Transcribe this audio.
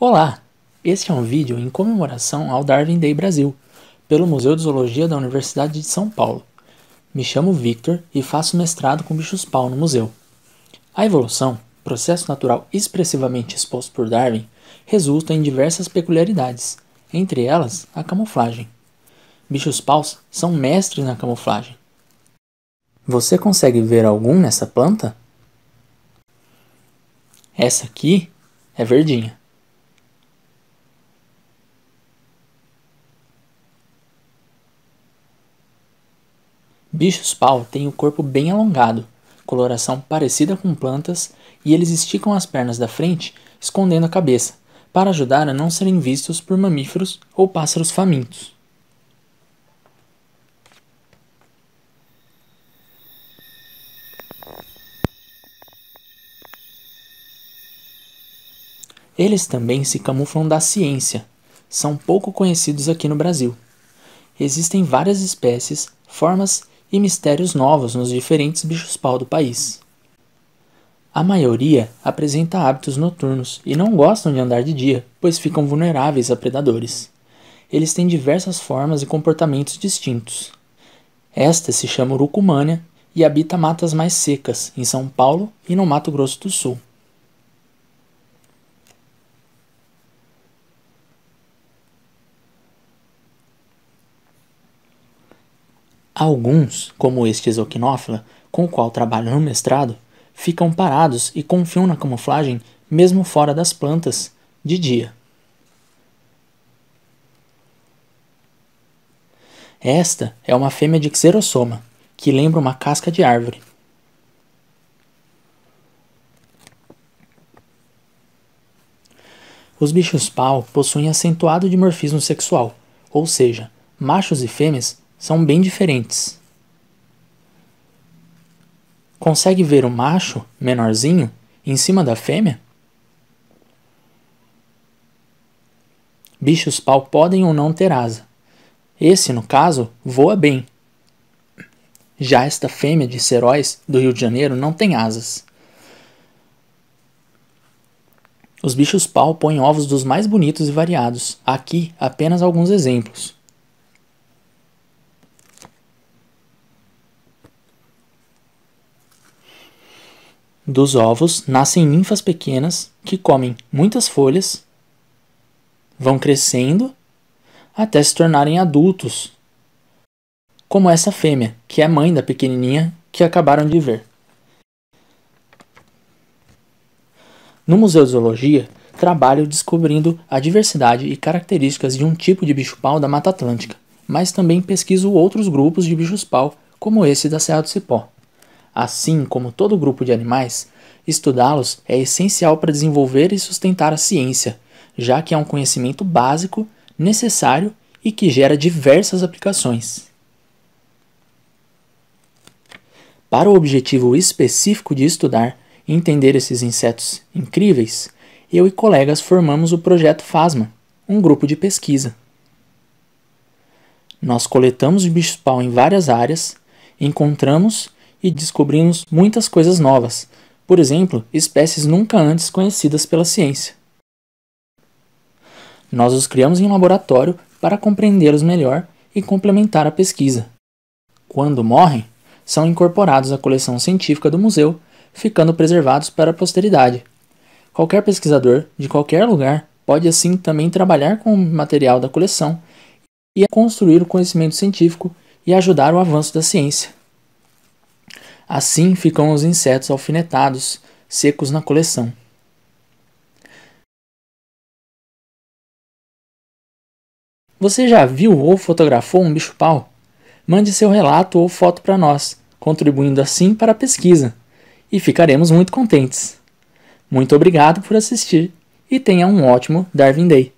Olá! Este é um vídeo em comemoração ao Darwin Day Brasil, pelo Museu de Zoologia da Universidade de São Paulo. Me chamo Victor e faço mestrado com bichos pau no museu. A evolução, processo natural expressivamente exposto por Darwin, resulta em diversas peculiaridades, entre elas a camuflagem. Bichos paus são mestres na camuflagem. Você consegue ver algum nessa planta? Essa aqui é verdinha. Bichos-pau têm o corpo bem alongado, coloração parecida com plantas e eles esticam as pernas da frente, escondendo a cabeça, para ajudar a não serem vistos por mamíferos ou pássaros famintos. Eles também se camuflam da ciência, são pouco conhecidos aqui no Brasil. Existem várias espécies, formas e mistérios novos nos diferentes bichos-pau do país. A maioria apresenta hábitos noturnos e não gostam de andar de dia, pois ficam vulneráveis a predadores. Eles têm diversas formas e comportamentos distintos. Esta se chama urucumânia e habita matas mais secas, em São Paulo e no Mato Grosso do Sul. Alguns, como este exoquinófila, com o qual trabalho no mestrado, ficam parados e confiam na camuflagem mesmo fora das plantas, de dia. Esta é uma fêmea de xerossoma, que lembra uma casca de árvore. Os bichos pau possuem acentuado dimorfismo sexual, ou seja, machos e fêmeas são bem diferentes. Consegue ver o macho menorzinho em cima da fêmea? Bichos pau podem ou não ter asa. Esse, no caso, voa bem. Já esta fêmea de seróis do Rio de Janeiro não tem asas. Os bichos pau põem ovos dos mais bonitos e variados. Aqui, apenas alguns exemplos. dos ovos nascem ninfas pequenas que comem muitas folhas, vão crescendo até se tornarem adultos, como essa fêmea, que é mãe da pequenininha que acabaram de ver. No Museu de Zoologia, trabalho descobrindo a diversidade e características de um tipo de bicho-pau da Mata Atlântica, mas também pesquiso outros grupos de bichos-pau, como esse da Serra do Cipó. Assim como todo grupo de animais, estudá-los é essencial para desenvolver e sustentar a ciência, já que é um conhecimento básico, necessário e que gera diversas aplicações. Para o objetivo específico de estudar e entender esses insetos incríveis, eu e colegas formamos o projeto FASMA, um grupo de pesquisa. Nós coletamos bichos-pau em várias áreas, encontramos e descobrimos muitas coisas novas, por exemplo, espécies nunca antes conhecidas pela ciência. Nós os criamos em um laboratório para compreendê-los melhor e complementar a pesquisa. Quando morrem, são incorporados à coleção científica do museu, ficando preservados para a posteridade. Qualquer pesquisador, de qualquer lugar, pode assim também trabalhar com o material da coleção e construir o conhecimento científico e ajudar o avanço da ciência. Assim ficam os insetos alfinetados, secos na coleção. Você já viu ou fotografou um bicho-pau? Mande seu relato ou foto para nós, contribuindo assim para a pesquisa, e ficaremos muito contentes. Muito obrigado por assistir e tenha um ótimo Darwin Day!